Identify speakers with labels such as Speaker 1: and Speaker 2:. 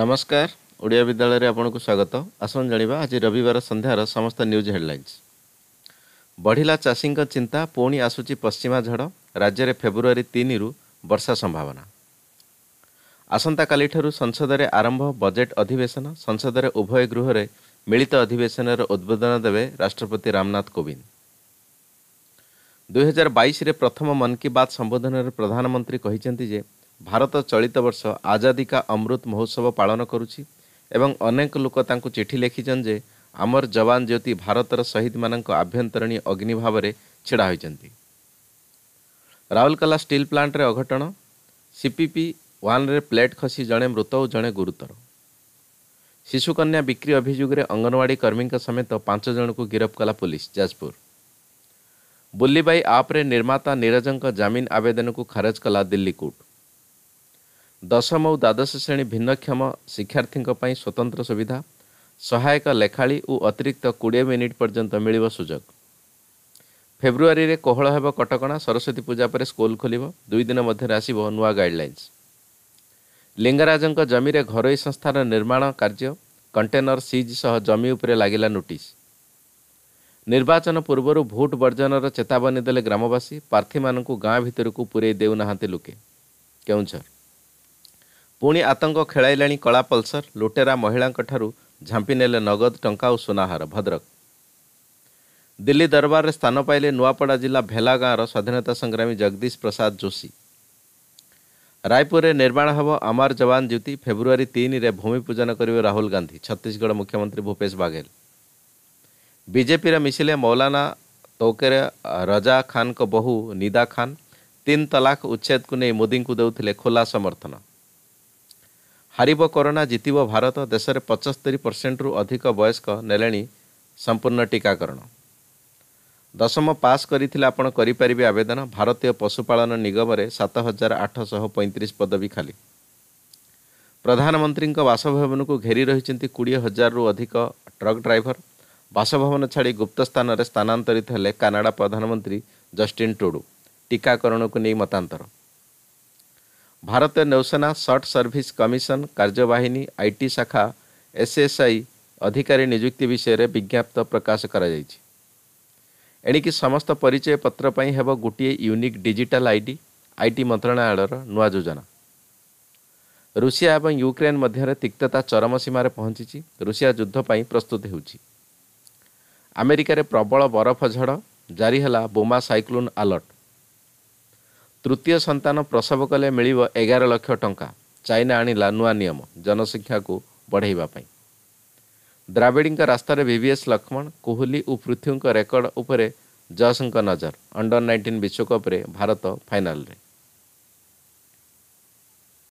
Speaker 1: ନମସ୍କାର ଓଡ଼ିଆ ବିଦ୍ୟାଳୟରେ ଆପଣଙ୍କୁ ସ୍ୱାଗତ ଆସନ୍ତୁ ଜାଣିବା ଆଜି ରବିବାର ସନ୍ଧ୍ୟାର ସମସ୍ତ ନ୍ୟୁଜ୍ ହେଡ଼ଲାଇନ୍ସ ବଢ଼ିଲା ଚାଷୀଙ୍କ ଚିନ୍ତା ପୁଣି ଆସୁଛି ପଶ୍ଚିମା ଝଡ଼ ରାଜ୍ୟରେ ଫେବୃଆରୀ ତିନିରୁ ବର୍ଷା ସମ୍ଭାବନା ଆସନ୍ତାକାଲିଠାରୁ ସଂସଦରେ ଆରମ୍ଭ ବଜେଟ୍ ଅଧିବେଶନ ସଂସଦରେ ଉଭୟ ଗୃହରେ ମିଳିତ ଅଧିବେଶନରେ ଉଦ୍ବୋଧନ ଦେବେ ରାଷ୍ଟ୍ରପତି ରାମନାଥ କୋବିନ୍ଦ ଦୁଇହଜାର ବାଇଶରେ ପ୍ରଥମ ମନ୍ କି ବାତ୍ ସମ୍ବୋଧନରେ ପ୍ରଧାନମନ୍ତ୍ରୀ କହିଛନ୍ତି ଯେ ଭାରତ ଚଳିତ ବର୍ଷ ଆଜାଦିକା ଅମୃତ ମହୋତ୍ସବ ପାଳନ କରୁଛି ଏବଂ ଅନେକ ଲୋକ ତାଙ୍କୁ ଚିଠି ଲେଖିଛନ୍ତି ଯେ ଆମର ଯବାନ ଜ୍ୟୋତି ଭାରତର ଶହୀଦମାନଙ୍କ ଆଭ୍ୟନ୍ତରୀଣ ଅଗ୍ନି ଭାବରେ ଛିଡ଼ା ହୋଇଛନ୍ତି ରାଉରକେଲା ଷ୍ଟିଲ୍ ପ୍ଲାଣ୍ଟରେ ଅଘଟଣ ସିପିପି ୱାନ୍ରେ ପ୍ଲେଟ୍ ଖସି ଜଣେ ମୃତ ଓ ଜଣେ ଗୁରୁତର ଶିଶୁକନ୍ୟା ବିକ୍ରି ଅଭିଯୋଗରେ ଅଙ୍ଗନୱାଡ଼ି କର୍ମୀଙ୍କ ସମେତ ପାଞ୍ଚ ଜଣଙ୍କୁ ଗିରଫ କଲା ପୁଲିସ୍ ଯାଜପୁର ବୁଲିବାଇ ଆପ୍ରେ ନିର୍ମାତା ନିରଜଙ୍କ ଜାମିନ ଆବେଦନକୁ ଖାରଜ କଲା ଦିଲ୍ଲୀ କୋର୍ଟ ଦଶମ ଓ ଦ୍ୱାଦଶ ଶ୍ରେଣୀ ଭିନ୍ନକ୍ଷମ ଶିକ୍ଷାର୍ଥୀଙ୍କ ପାଇଁ ସ୍ୱତନ୍ତ୍ର ସୁବିଧା ସହାୟକ ଲେଖାଳି ଓ ଅତିରିକ୍ତ କୋଡ଼ିଏ ମିନିଟ୍ ପର୍ଯ୍ୟନ୍ତ ମିଳିବ ସୁଯୋଗ ଫେବୃଆରୀରେ କୋହଳ ହେବ କଟକଣା ସରସ୍ୱତୀ ପୂଜା ପରେ ସ୍କୁଲ ଖୋଲିବ ଦୁଇ ଦିନ ମଧ୍ୟରେ ଆସିବ ନୂଆ ଗାଇଡ଼ଲାଇନ୍ସ ଲିଙ୍ଗରାଜଙ୍କ ଜମିରେ ଘରୋଇ ସଂସ୍ଥାର ନିର୍ମାଣ କାର୍ଯ୍ୟ କଣ୍ଟେନର ସିଜ୍ ସହ ଜମି ଉପରେ ଲାଗିଲା ନୋଟିସ୍ ନିର୍ବାଚନ ପୂର୍ବରୁ ଭୋଟ୍ ବର୍ଜନର ଚେତାବନୀ ଦେଲେ ଗ୍ରାମବାସୀ ପ୍ରାର୍ଥୀମାନଙ୍କୁ ଗାଁ ଭିତରକୁ ପୁରେଇ ଦେଉନାହାନ୍ତି ଲୋକେ କେଉଁଝର ପୁଣି ଆତଙ୍କ ଖେଳାଇଲାଣି କଳା ପଲ୍ସର ଲୁଟେରା ମହିଳାଙ୍କଠାରୁ ଝାମ୍ପି ନେଲେ ନଗଦ ଟଙ୍କା ଓ ସୁନାହାର ଭଦ୍ରକ ଦିଲ୍ଲୀ ଦରବାରରେ ସ୍ଥାନ ପାଇଲେ ନୂଆପଡ଼ା ଜିଲ୍ଲା ଭେଲା ଗାଁର ସ୍ୱାଧୀନତା ସଂଗ୍ରାମୀ ଜଗଦୀଶ ପ୍ରସାଦ ଯୋଶୀ ରାୟପୁରରେ ନିର୍ମାଣ ହେବ ଅମର ଯବାନ ଜ୍ୟୋତି ଫେବୃଆରୀ ତିନିରେ ଭୂମି ପୂଜନ କରିବେ ରାହୁଲ ଗାନ୍ଧୀ ଛତିଶଗଡ଼ ମୁଖ୍ୟମନ୍ତ୍ରୀ ଭୂପେଶ ବାଘେଲ ବିଜେପିରେ ମିଶିଲେ ମୌଲାନା ତୌକେରେ ରଜା ଖାନଙ୍କ ବୋହୂ ନିଦା ଖାନ୍ ତିନି ତଲାକ ଉଚ୍ଛେଦକୁ ନେଇ ମୋଦିଙ୍କୁ ଦେଉଥିଲେ ଖୋଲା ସମର୍ଥନ ହାରିବ କରୋନା ଜିତିବ ଭାରତ ଦେଶରେ ପଞ୍ଚସ୍ତରୀ ପରସେଣ୍ଟରୁ ଅଧିକ ବୟସ୍କ ନେଲେଣି ସମ୍ପୂର୍ଣ୍ଣ ଟିକାକରଣ ଦଶମ ପାସ୍ କରିଥିଲେ ଆପଣ କରିପାରିବେ ଆବେଦନ ଭାରତୀୟ ପଶୁପାଳନ ନିଗମରେ ସାତ ହଜାର ଆଠଶହ ପଇଁତିରିଶ ପଦବୀ ଖାଲି ପ୍ରଧାନମନ୍ତ୍ରୀଙ୍କ ବାସଭବନକୁ ଘେରି ରହିଛନ୍ତି କୋଡ଼ିଏ ହଜାରରୁ ଅଧିକ ଟ୍ରକ୍ ଡ୍ରାଇଭର ବାସଭବନ ଛାଡ଼ି ଗୁପ୍ତ ସ୍ଥାନରେ ସ୍ଥାନାନ୍ତରିତ ହେଲେ କାନାଡ଼ା ପ୍ରଧାନମନ୍ତ୍ରୀ ଜଷ୍ଟିନ୍ ଟୁଡ଼ୁ ଟିକାକରଣକୁ ନେଇ ମତାନ୍ତର ଭାରତୀୟ ନୌସେନା ସର୍ଟ ସର୍ଭିସ୍ କମିଶନ କାର୍ଯ୍ୟବାହିନୀ ଆଇଟି ଶାଖା ଏସ୍ଏସ୍ଆଇ ଅଧିକାରୀ ନିଯୁକ୍ତି ବିଷୟରେ ବିଜ୍ଞପ୍ତ ପ୍ରକାଶ କରାଯାଇଛି ଏଣିକି ସମସ୍ତ ପରିଚୟ ପତ୍ର ପାଇଁ ହେବ ଗୋଟିଏ unique digital I D I T ମନ୍ତ୍ରଣାଳୟର ନୂଆ ଯୋଜନା ରୁଷିଆ ଏବଂ ୟୁକ୍ରେନ୍ ମଧ୍ୟରେ ତିକ୍ତତା ଚରମ ସୀମାରେ ପହଞ୍ଚିଛି ରୁଷିଆ ଯୁଦ୍ଧ ପାଇଁ ପ୍ରସ୍ତୁତ ହେଉଛି ଆମେରିକାରେ ପ୍ରବଳ ବରଫ ଝଡ଼ ଜାରି ହେଲା ବୋମା ସାଇକ୍ଲୋନ୍ ଆଲର୍ଟ ତୃତୀୟ ସନ୍ତାନ ପ୍ରସବ କଲେ ମିଳିବ ଏଗାର ଲକ୍ଷ ଟଙ୍କା ଚାଇନା ଆଣିଲା ନୂଆ ନିୟମ ଜନସଂଖ୍ୟାକୁ ବଢ଼େଇବା ପାଇଁ ଦ୍ରାବିଡ଼ିଙ୍କ ରାସ୍ତାରେ ଭିଭିଏସ୍ ଲକ୍ଷ୍ମଣ କୋହଲି ଓ ପୃଥିବୀଙ୍କ ରେକର୍ଡ଼ ଉପରେ ଜସ୍ଙ୍କ ନଜର ଅଣ୍ଡର ନାଇଣ୍ଟିନ୍ ବିଶ୍ୱକପ୍ରେ ଭାରତ ଫାଇନାଲ୍ରେ